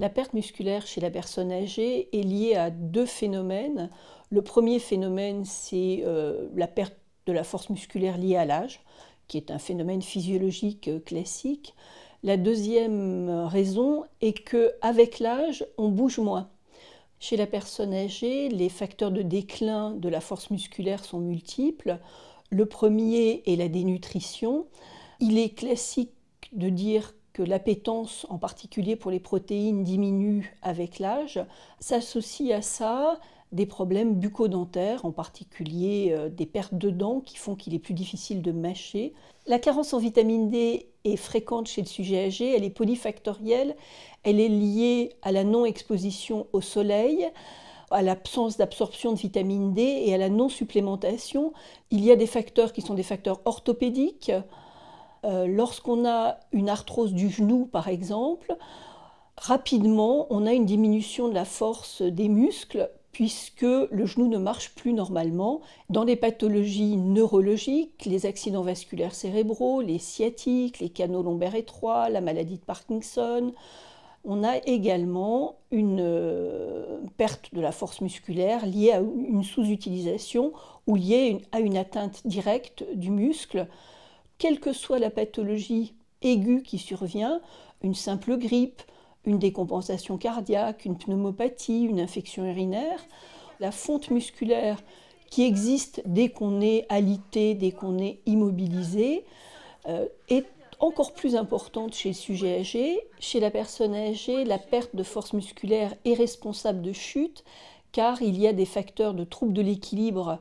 La perte musculaire chez la personne âgée est liée à deux phénomènes. Le premier phénomène, c'est euh, la perte de la force musculaire liée à l'âge, qui est un phénomène physiologique euh, classique. La deuxième euh, raison est que avec l'âge, on bouge moins. Chez la personne âgée, les facteurs de déclin de la force musculaire sont multiples. Le premier est la dénutrition. Il est classique de dire l'appétence en particulier pour les protéines diminue avec l'âge, s'associe à ça des problèmes bucco en particulier euh, des pertes de dents qui font qu'il est plus difficile de mâcher. La carence en vitamine D est fréquente chez le sujet âgé, elle est polyfactorielle, elle est liée à la non-exposition au soleil, à l'absence d'absorption de vitamine D et à la non-supplémentation. Il y a des facteurs qui sont des facteurs orthopédiques, euh, lorsqu'on a une arthrose du genou, par exemple, rapidement, on a une diminution de la force des muscles puisque le genou ne marche plus normalement. Dans les pathologies neurologiques, les accidents vasculaires cérébraux, les sciatiques, les canaux lombaires étroits, la maladie de Parkinson, on a également une euh, perte de la force musculaire liée à une sous-utilisation ou liée à une atteinte directe du muscle quelle que soit la pathologie aiguë qui survient, une simple grippe, une décompensation cardiaque, une pneumopathie, une infection urinaire, la fonte musculaire qui existe dès qu'on est alité, dès qu'on est immobilisé, euh, est encore plus importante chez le sujet âgé. Chez la personne âgée, la perte de force musculaire est responsable de chute, car il y a des facteurs de troubles de l'équilibre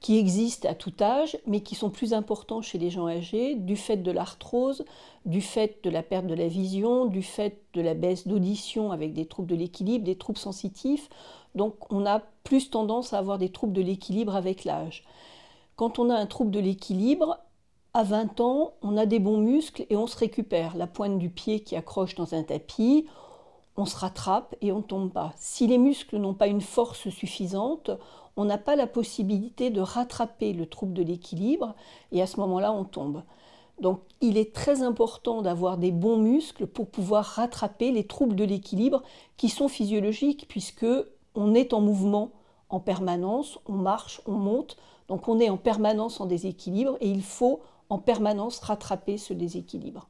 qui existent à tout âge, mais qui sont plus importants chez les gens âgés, du fait de l'arthrose, du fait de la perte de la vision, du fait de la baisse d'audition avec des troubles de l'équilibre, des troubles sensitifs. Donc on a plus tendance à avoir des troubles de l'équilibre avec l'âge. Quand on a un trouble de l'équilibre, à 20 ans, on a des bons muscles et on se récupère. La pointe du pied qui accroche dans un tapis, on se rattrape et on ne tombe pas. Si les muscles n'ont pas une force suffisante, on n'a pas la possibilité de rattraper le trouble de l'équilibre et à ce moment-là, on tombe. Donc il est très important d'avoir des bons muscles pour pouvoir rattraper les troubles de l'équilibre qui sont physiologiques puisque on est en mouvement en permanence, on marche, on monte, donc on est en permanence en déséquilibre et il faut en permanence rattraper ce déséquilibre.